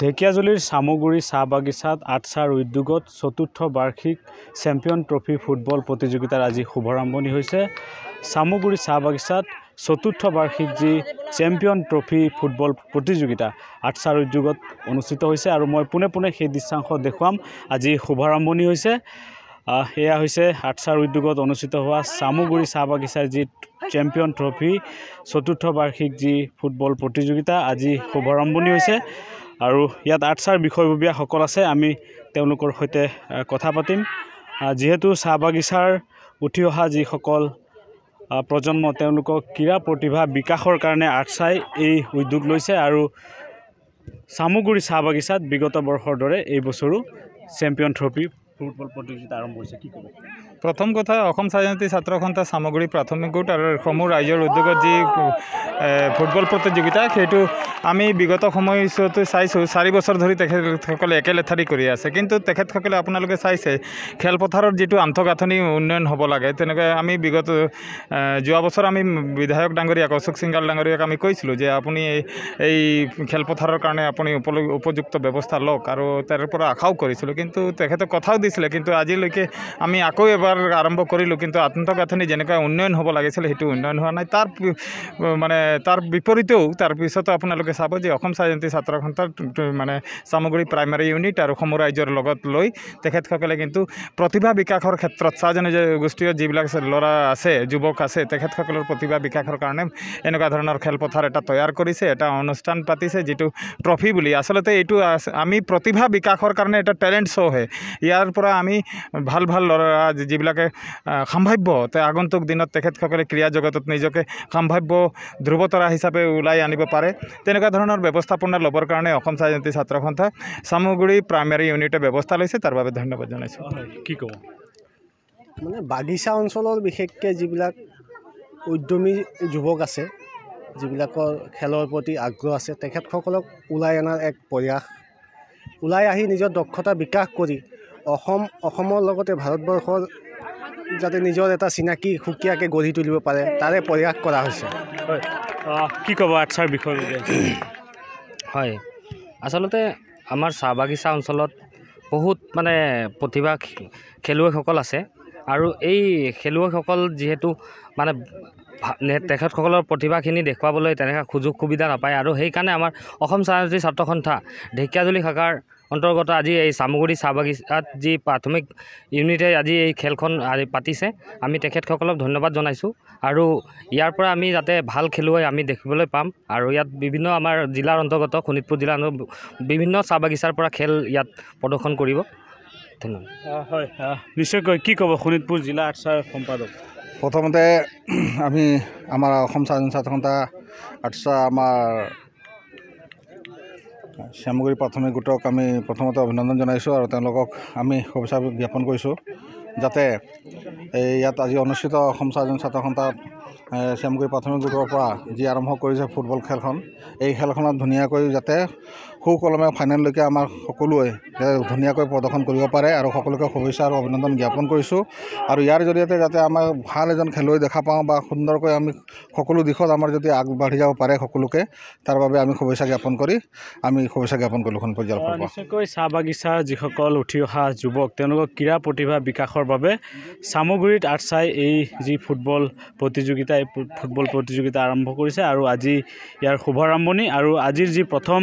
ঢেকিয়াজুলিৰ চামুগুৰি চাহ বাগিচাত আটছাৰ উদ্যোগত চতুৰ্থ বাৰ্ষিক চেম্পিয়ন ট্ৰফী ফুটবল প্ৰতিযোগিতাৰ আজি শুভাৰম্ভণি হৈছে চামুগুৰি চাহ বাগিচাত চতুৰ্থ বাৰ্ষিক যি চেম্পিয়ন ট্ৰফী ফুটবল প্ৰতিযোগিতা আটছাৰ উদ্যোগত অনুষ্ঠিত হৈছে আৰু মই পোনে পোনে সেই দৃশ্যাংশ দেখুৱাম আজি শুভাৰম্ভণি হৈছে সেয়া হৈছে আঠচাৰ উদ্যোগত অনুষ্ঠিত হোৱা চামুগুৰি চাহ বাগিচাৰ যি চেম্পিয়ন ট্ৰফী চতুৰ্থ বাৰ্ষিক যি ফুটবল প্ৰতিযোগিতা আজি শুভাৰম্ভণি হৈছে আৰু ইয়াত আৰ্টছাৰ বিষয়ববীয়া সকল আছে আমি তেওঁলোকৰ সৈতে কথা পাতিম যিহেতু চাহ বাগিচাৰ উঠি অহা যিসকল প্ৰজন্ম তেওঁলোকক ক্ৰীড়া প্ৰতিভা বিকাশৰ কাৰণে আৰ্টছাই এই উদ্যোগ লৈছে আৰু চামুগুৰি চাহ বাগিচাত বিগত বৰ্ষৰ দৰে এই বছৰো চেম্পিয়ন ট্ৰফি ফুটবল প্ৰতিযোগিতা আৰম্ভ হৈছে কি ক'ব প্ৰথম কথা অসম স্বাধীনতা ছাত্ৰ সন্থা চামগুৰি প্ৰাথমিক গোট আৰু সমূহ ৰাইজৰ উদ্যোগত যি ফুটবল প্ৰতিযোগিতা সেইটো আমি বিগত সময়ছোৱাতো চাইছোঁ চাৰি বছৰ ধৰি তেখেতসকলে একে কৰি আছে কিন্তু তেখেতসকলে আপোনালোকে চাইছে খেলপথাৰত যিটো আন্তঃগাঁথনি উন্নয়ন হ'ব লাগে তেনেকৈ আমি বিগত যোৱা বছৰ আমি বিধায়ক ডাঙৰীয়াক অশোক সিংগাল ডাঙৰীয়াক আমি কৈছিলোঁ যে আপুনি এই এই খেলপথাৰৰ কাৰণে আপুনি উপযুক্ত ব্যৱস্থা লওক আৰু তাৰ পৰা আশাও কৰিছিলোঁ কিন্তু তেখেতে কথাও দিছে লাগিছিলে কিন্তু আজিলৈকে আমি আকৌ এবাৰ আৰম্ভ কৰিলোঁ কিন্তু আন্তঃগাঁথনি যেনেকুৱা উন্নয়ন হ'ব লাগিছিলে সেইটো উন্নয়ন হোৱা নাই তাৰ মানে তাৰ বিপৰীতেও তাৰপিছতো আপোনালোকে চাব যে অসম চাৰ্জয়ন্তী ছাত্ৰসন্থাৰ মানে চামগুৰি প্ৰাইমেৰী ইউনিট আৰু অসমৰ ৰাইজৰ লগত লৈ তেখেতসকলে কিন্তু প্ৰতিভা বিকাশৰ ক্ষেত্ৰত চাহজনী গোষ্ঠীয় যিবিলাক ল'ৰা আছে যুৱক আছে তেখেতসকলৰ প্ৰতিভা বিকাশৰ কাৰণে এনেকুৱা ধৰণৰ খেলপথাৰ এটা তৈয়াৰ কৰিছে এটা অনুষ্ঠান পাতিছে যিটো ট্ৰফি বুলি আচলতে এইটো আমি প্ৰতিভা বিকাশৰ কাৰণে এটা টেলেণ্ট শ্ব' হয় ইয়াৰ পৰা আমি ভাল ভাল ল'ৰা যিবিলাকে সম্ভাব্য আগন্তুক দিনত তেখেতসকলে ক্ৰীড়া জগতত নিজকে সম্ভাব্য ধ্ৰুৱতৰা হিচাপে ওলাই আনিব পাৰে তেনেকুৱা ধৰণৰ ব্যৱস্থাপনা ল'বৰ কাৰণে অসম চাইজন্তী ছাত্ৰ সন্থা চামগুৰি প্ৰাইমেৰী ইউনিটে ব্যৱস্থা লৈছে তাৰ বাবে ধন্যবাদ জনাইছোঁ কি ক'ব মানে বাগিচা অঞ্চলৰ বিশেষকৈ যিবিলাক উদ্যমী যুৱক আছে যিবিলাকৰ খেলৰ প্ৰতি আগ্ৰহ আছে তেখেতসকলক ওলাই অনাৰ এক প্ৰয়াস ওলাই আহি নিজৰ দক্ষতা বিকাশ কৰি অসম অসমৰ লগতে ভাৰতবৰ্ষৰ যাতে নিজৰ এটা চিনাকি সুকীয়াকৈ গঢ়ি তুলিব পাৰে তাৰে প্ৰয়াস কৰা হৈছে কি ক'ব আচ্ছাৰ বিষয়ে হয় আচলতে আমাৰ চাহ বাগিচা অঞ্চলত বহুত মানে প্ৰতিভা খেলুৱৈসকল আছে আৰু এই খেলুৱৈসকল যিহেতু মানে তেখেতসকলৰ প্ৰতিভাখিনি দেখুৱাবলৈ তেনেকুৱা সুযোগ সুবিধা নাপায় আৰু সেইকাৰণে আমাৰ অসম চাহ ছাত্ৰ সন্থা ঢেকীয়াজুলি শাখাৰ অন্তৰ্গত আজি এই চামুগুৰি চাহ বাগিচাত যি প্ৰাথমিক ইউনিটে আজি এই খেলখন পাতিছে আমি তেখেতসকলক ধন্যবাদ জনাইছোঁ আৰু ইয়াৰ পৰা আমি যাতে ভাল খেলুৱৈ আমি দেখিবলৈ পাম আৰু ইয়াত বিভিন্ন আমাৰ জিলাৰ অন্তৰ্গত শোণিতপুৰ জিলাৰ বিভিন্ন চাহ বাগিচাৰ পৰা খেল ইয়াত প্ৰদৰ্শন কৰিব ধন্যবাদ হয় নিশ্চয়কৈ কি ক'ব শোণিতপুৰ জিলা আৰ্চাৰ সম্পাদক প্ৰথমতে আমি আমাৰ অসম স্বাধীন স্বাধীনতা আৰ্চাৰ আমাৰ শ্যামগুৰি প্ৰাথমিক গোটক আমি প্ৰথমতে অভিনন্দন জনাইছোঁ আৰু তেওঁলোকক আমি শুভেচ্ছা জ্ঞাপন কৰিছোঁ যাতে এই ইয়াত আজি অনুষ্ঠিত অসম স্বাধীন ছাত্ৰ সন্থাত শ্যামগুৰি প্ৰাথমিক গোটৰ পৰা যি আৰম্ভ কৰিছে ফুটবল খেলখন এই খেলখনত ধুনীয়াকৈ যাতে সুকলমে ফাইনেললৈকে আমাৰ সকলোৱে ধুনীয়াকৈ প্ৰদৰ্শন কৰিব পাৰে আৰু সকলোকে শুভেচ্ছা আৰু অভিনন্দন জ্ঞাপন কৰিছোঁ আৰু ইয়াৰ জৰিয়তে যাতে আমাৰ ভাল এজন খেলুৱৈ দেখা পাওঁ বা সুন্দৰকৈ আমি সকলো দিশত আমাৰ যদি আগবাঢ়ি যাব পাৰে সকলোকে তাৰ বাবে আমি শুভেচ্ছা জ্ঞাপন কৰি আমি শুভেচ্ছা জ্ঞাপন কৰিলোঁ এখন পৰ্যায়ৰ পৰা নিশ্চয়কৈ চাহ বাগিচা যিসকল উঠি অহা যুৱক তেওঁলোকৰ ক্ৰীড়া প্ৰতিভা বিকাশৰ বাবে চামগুৰিত আঠ চাই এই যি ফুটবল প্ৰতিযোগিতা এই ফুটবল প্ৰতিযোগিতা আৰম্ভ কৰিছে আৰু আজি ইয়াৰ শুভাৰম্ভণি আৰু আজিৰ যি প্ৰথম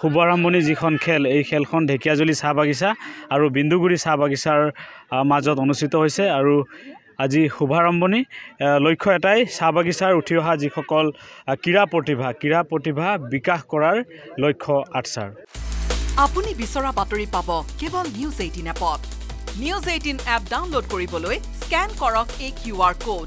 শুভাৰম্ভণি যিখন খেল এই খেলখন ঢেকীয়াজুলি চাহ বাগিচা আৰু বিন্দুগুৰি চাহ বাগিচাৰ মাজত অনুষ্ঠিত হৈছে আৰু আজি শুভাৰম্ভণি লক্ষ্য এটাই চাহ বাগিচাৰ উঠি অহা যিসকল ক্ৰীড়া প্ৰতিভা ক্ৰীড়া প্ৰতিভা বিকাশ কৰাৰ লক্ষ্য আটছাৰ আপুনি বিচৰা বাতৰি পাব কেৱল নিউজ এইটিন এপত নিউজ এইটিন এপ ডাউনলোড কৰিবলৈ স্কেন কৰক এই কিউ আৰ ক'ড